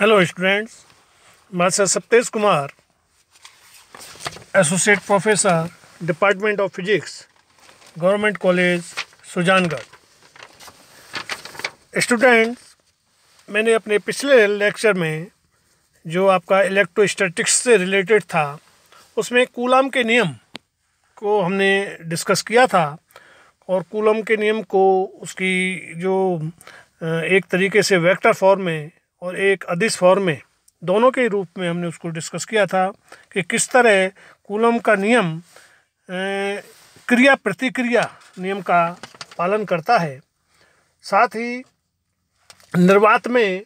Hello students master Saptesh Kumar associate professor department of physics government college Sujangarh students मैंने अपने पिछले lecture में जो आपका इलेक्ट्रोस्टैटिक्स से रिलेटेड था उसमें कूलम के नियम को हमने डिस्कस किया था और कूलम के नियम को उसकी जो एक तरीके से वेक्टर फॉर्म में और एक अधिस फॉर्म में दोनों के रूप में हमने उसको डिस्कस किया था कि किस तरह कूलम का नियम ए, क्रिया प्रतिक्रिया नियम का पालन करता है साथ ही निर्वात में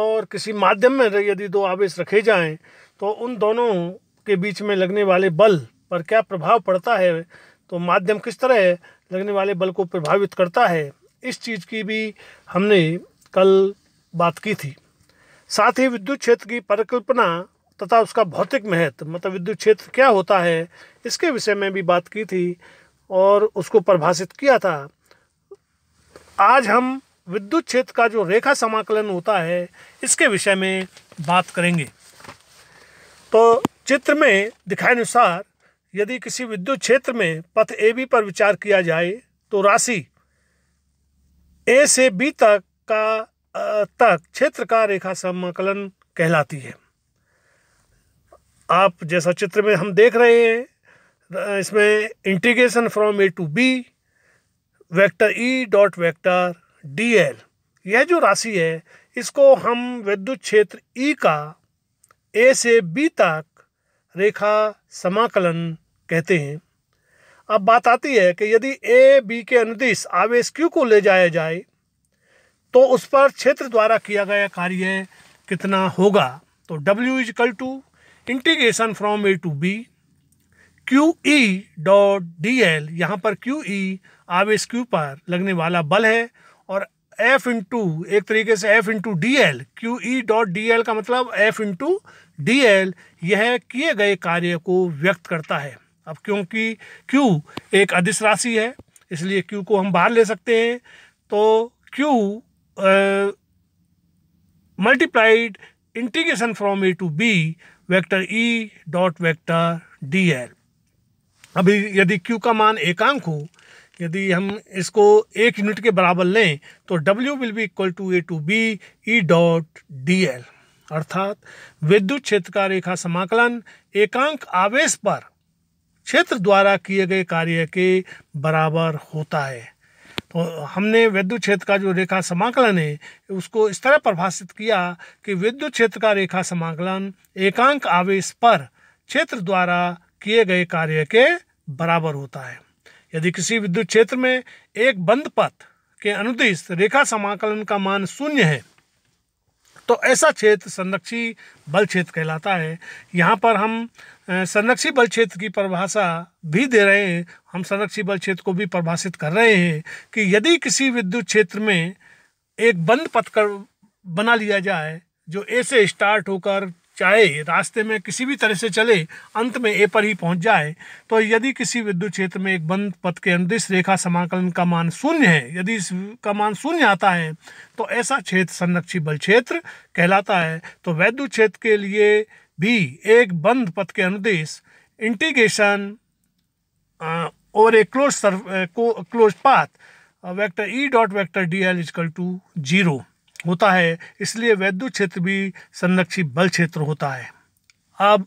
और किसी माध्यम में यदि दो आवेश रखे जाएं तो उन दोनों के बीच में लगने वाले बल पर क्या प्रभाव पड़ता है तो माध्यम किस तरह लगने वाले बल को प्रभावित करता है इस चीज़ की भी हमने कल बात की थी साथ ही विद्युत क्षेत्र की परिकल्पना तथा उसका भौतिक महत्व मतलब विद्युत क्षेत्र क्या होता है इसके विषय में भी बात की थी और उसको परिभाषित किया था आज हम विद्युत क्षेत्र का जो रेखा समाकलन होता है इसके विषय में बात करेंगे तो चित्र में दिखाए अनुसार यदि किसी विद्युत क्षेत्र में पथ ए बी पर विचार किया जाए तो राशि ए से बी तक का तक क्षेत्र का रेखा समाकलन कहलाती है आप जैसा चित्र में हम देख रहे हैं इसमें integration from A to B vector E dot vector D L यह जो राशि है इसको हम विद्युत क्षेत्र ई e का ए से बी तक रेखा समाकलन कहते हैं अब बात आती है कि यदि ए बी के अनुदिश आवेश क्यू को ले जाया जाए तो उस पर क्षेत्र द्वारा किया गया कार्य कितना होगा तो W is equal to integration from A to B Q E dot D L यहाँ पर क्यू ई e आवेश क्यू पर लगने वाला बल है और एफ इंटू एक तरीके से F into D L Q E dot D L का मतलब एफ इंटू डी एल यह किए गए कार्य को व्यक्त करता है अब क्योंकि क्यू एक अदिश राशि है इसलिए क्यू को हम बाहर ले सकते हैं तो Q multiplied integration from A to B vector E dot vector D L अभी यदि क्यू का मान एकांक हो यदि हम इसको एक यूनिट के बराबर लें तो W will be equal to A to B E dot D L अर्थात विद्युत क्षेत्र का रेखा समाकलन एकांक आवेश पर क्षेत्र द्वारा किए गए कार्य के बराबर होता है तो हमने विद्युत क्षेत्र का जो रेखा समाकलन है उसको इस तरह परिभाषित किया कि विद्युत क्षेत्र का रेखा समाकलन एकांक आवेश पर क्षेत्र द्वारा किए गए कार्य के बराबर होता है यदि किसी विद्युत क्षेत्र में एक बंद पथ के अनुदिश रेखा समाकलन का मान शून्य है तो ऐसा क्षेत्र संरक्षी बल क्षेत्र कहलाता है यहाँ पर हम संरक्षी बल क्षेत्र की परिभाषा भी दे रहे हैं हम संरक्षी बल क्षेत्र को भी परिभाषित कर रहे हैं कि यदि किसी विद्युत क्षेत्र में एक बंद पथकर बना लिया जाए जो ऐसे स्टार्ट होकर चाहे रास्ते में किसी भी तरह से चले अंत में ए पर ही पहुंच जाए तो यदि किसी विद्युत क्षेत्र में एक बंद पथ के अनुदिश रेखा समाकलन का मान शून्य है यदि इसका मान शून्य आता है तो ऐसा क्षेत्र संरक्षी बल क्षेत्र कहलाता है तो वैद्युत क्षेत्र के लिए भी एक बंद पथ के अनुदेश इंटीग्रेशन और एक क्लोज सर्व close path vector E dot vector D L is equal to zero होता है इसलिए वैद्युत क्षेत्र भी संरक्षित बल क्षेत्र होता है अब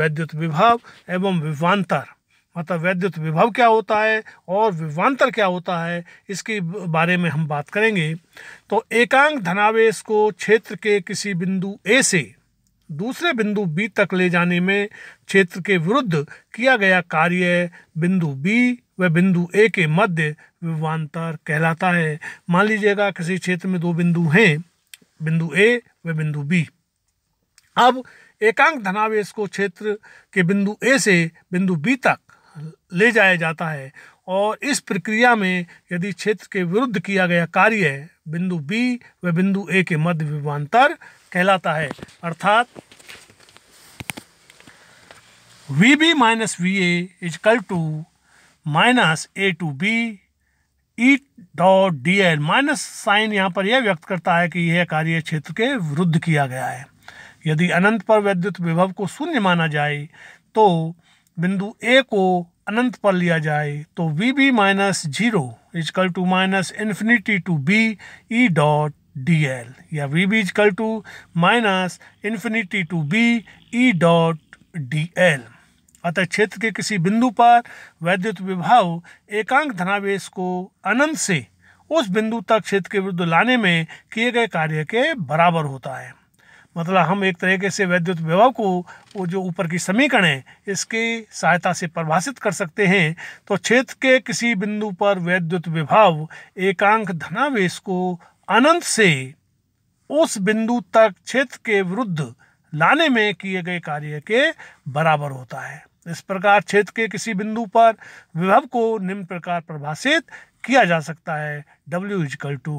वैद्युत विभाव एवं विवान्तर मतलब वैद्युत विभव क्या होता है और विवान्तर क्या होता है इसके बारे में हम बात करेंगे तो एकांक धनावेश को क्षेत्र के किसी बिंदु ए से दूसरे बिंदु बी तक ले जाने में क्षेत्र के विरुद्ध किया गया कार्य बिंदु बी वह बिंदु ए के मध्य विवान्तर कहलाता है मान लीजिएगा किसी क्षेत्र में दो बिंदु हैं बिंदु ए व बिंदु बी अब एकांक धनावेश को क्षेत्र के बिंदु ए से बिंदु बी तक ले जाया जाता है और इस प्रक्रिया में यदि क्षेत्र के विरुद्ध किया गया कार्य बिंदु बी व बिंदु ए के मध्य विवान्तर कहलाता है अर्थात V B minus V A is equal to minus A to B E dot D L minus sign यहाँ पर यह व्यक्त करता है कि यह कार्य क्षेत्र के विरुद्ध किया गया है यदि अनंत पर वैद्युत विभव को शून्य माना जाए तो बिंदु ए को अनंत पर लिया जाए तो V B minus zero is equal to minus infinity to B E dot D L या V B is equal to minus infinity to B E dot D L अतः क्षेत्र के किसी बिंदु पर वैद्युत विभाव एकांक धनावेश को अनंत से उस बिंदु तक क्षेत्र के विरुद्ध लाने में किए गए कार्य के बराबर होता है मतलब हम एक तरीके से वैद्युत विभाव को वो जो ऊपर की समीकरण है इसकी सहायता से परिभाषित कर सकते हैं तो क्षेत्र के किसी बिंदु पर वैद्युत विभाव एकांक धनावेश को अनंत से उस बिंदु तक क्षेत्र के विरुद्ध लाने में किए गए कार्य के बराबर होता है इस प्रकार क्षेत्र के किसी बिंदु पर विभव को निम्न प्रकार परिभाषित किया जा सकता है W is equal to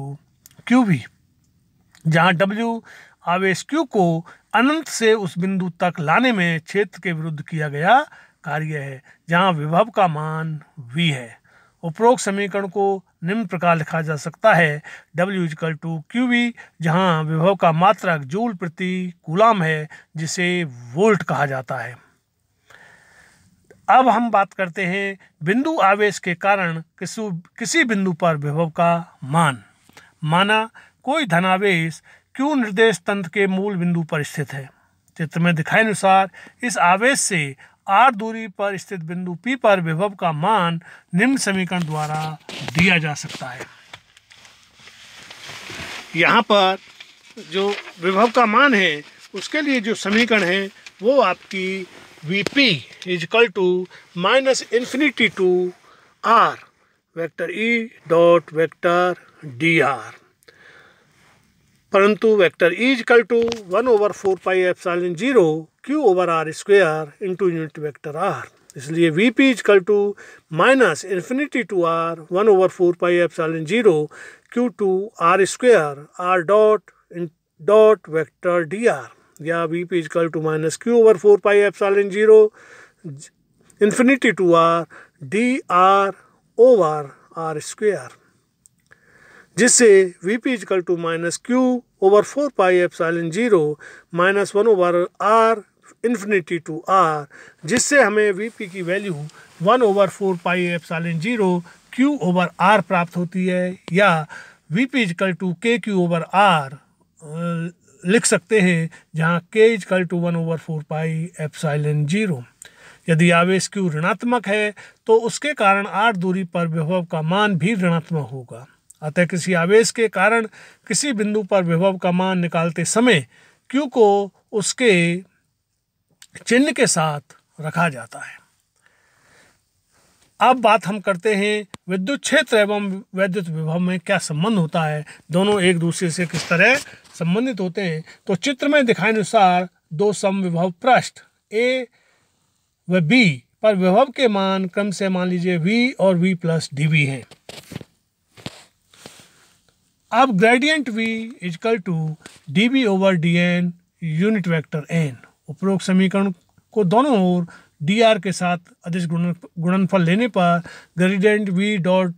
Q V जहाँ डब्ल्यू आवेश क्यू को अनंत से उस बिंदु तक लाने में क्षेत्र के विरुद्ध किया गया कार्य है जहाँ विभव का मान V है उपरोक्त समीकरण को निम्न प्रकार लिखा जा सकता है W is equal to Q V जहाँ विभव का मात्रक जूल प्रति कूलाम है जिसे वोल्ट कहा जाता है अब हम बात करते हैं बिंदु आवेश के कारण किसी किसी बिंदु पर विभव का मान माना कोई धनावेश क्यों निर्देश तंत्र के मूल बिंदु पर स्थित है चित्र में दिखाए अनुसार इस आवेश से आर दूरी पर स्थित बिंदु पी पर विभव का मान निम्न समीकरण द्वारा दिया जा सकता है यहाँ पर जो विभव का मान है उसके लिए जो समीकरण है वो आपकी Vp is equal to minus infinity to R vector E dot vector dr. परंतु vector E is equal to one over four pi in zero Q over R square into unit vector R इसलिए V P is equal to minus infinity to R one over four pi in zero Q to R square R dot dot vector D R या V P is equal to minus Q over four pi epsilon zero infinity to R D R over R square जिससे we P is equal to minus Q over four pi epsilon zero minus one over R infinity to R जिससे हमें V P की value one over four pi epsilon zero Q over R प्राप्त होती है या V P is equal to K Q over R लिख सकते हैं जहाँ K is equal to one over four pi epsilon zero यदि आवेश क्यू ऋणात्मक है तो उसके कारण आठ दूरी पर विभव का मान भी ऋणात्मक होगा अतः किसी आवेश के कारण किसी बिंदु पर विभव का मान निकालते समय क्यू को उसके चिन्ह के साथ रखा जाता है अब बात हम करते हैं विद्युत क्षेत्र एवं वैद्युत विभव में क्या संबंध होता है दोनों एक दूसरे से किस तरह संबंधित होते हैं तो चित्र में दिखाए अनुसार दो सम विभव पृष्ठ ए व बी पर विभव के मान क्रम से मान लीजिए वी और वी प्लस डी वी हैं अब gradient V is equal to D V over D N unit vector N उपरोक्त समीकरण को दोनों ओर डी आर के साथ अधिक गुणनफल लेने पर gradient V dot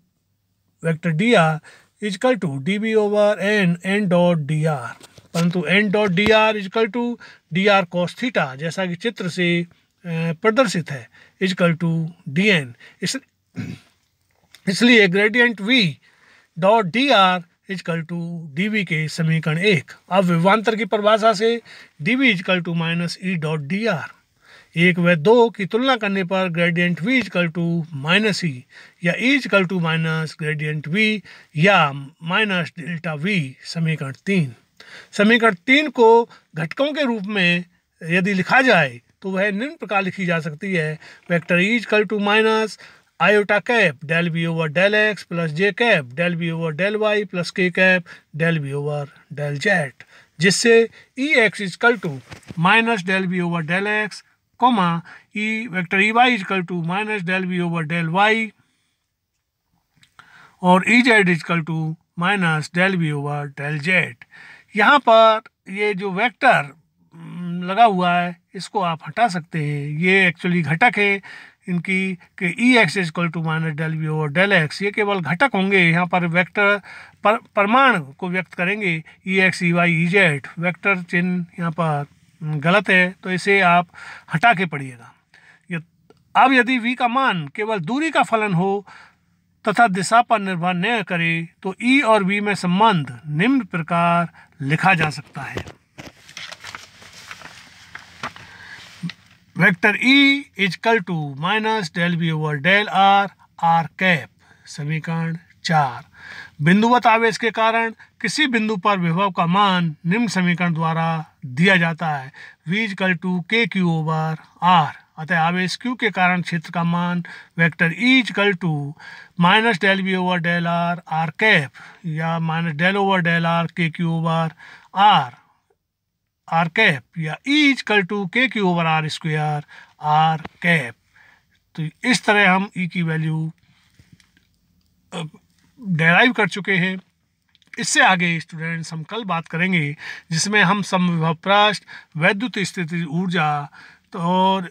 vector D R is equal to D B over N N dot D R परंतु N dot D R is equal to D R cos theta जैसा कि चित्र से प्रदर्शित है इजकल टू डी एन इसलिए gradient V dot D R is equal to D V के समीकरण एक अब विवांतर की परिभाषा से D V is equal to minus E dot D R एक व दो की तुलना करने पर gradient V is equal to minus E या is equal to minus gradient V या माइनस डेल्टा वी समीकरण तीन समीकरण तीन को घटकों के रूप में यदि लिखा जाए तो वह निम्न प्रकार लिखी जा सकती है vector is equal to minus iota cap del B over del X plus J cap del B over del Y plus K cap del B over del Z जिससे E X is equal to minus del B over del X comma e vector e y is equal to minus del v over del y और E Z is equal to minus del B over del Z यहाँ पर ये जो vector mm, लगा हुआ है इसको आप हटा सकते हैं ये एक्चुअली घटक है इनकी कि E X is equal to minus del V over del X ये केवल घटक होंगे यहाँ पर वेक्टर पर, को व्यक्त करेंगे E X E Y E Z vector चिन्ह यहाँ पर गलत है तो इसे आप हटा के पढ़िएगा अब यदि वी का मान केवल दूरी का फलन हो तथा दिशा पर निर्भर न करे तो ई e और वी में संबंध निम्न प्रकार लिखा जा सकता है vector E is equal to minus del B over del R R cap समीकरण चार बिंदुवत आवेश के कारण किसी बिंदु पर विभव का मान निम्न समीकरण द्वारा दिया जाता है वीज कल to K Q over are अतः आवेश क्यू के कारण क्षेत्र का मान vector is equal to minus del V over del R R cap या minus del over del R K Q over R R cap या is equal to K Q over R square R cap तो इस तरह हम E e की value derive कर चुके हैं इससे आगे स्टूडेंट्स हम कल बात करेंगे जिसमें हम समविभव वैद्युत स्थिति ऊर्जा तो और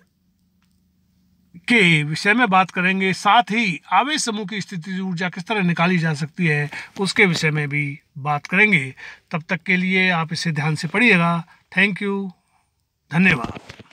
के विषय में बात करेंगे साथ ही आवेश समूह की स्थिति ऊर्जा किस तरह निकाली जा सकती है उसके विषय में भी बात करेंगे तब तक के लिए आप इसे ध्यान से पढ़िएगा थैंक यू धन्यवाद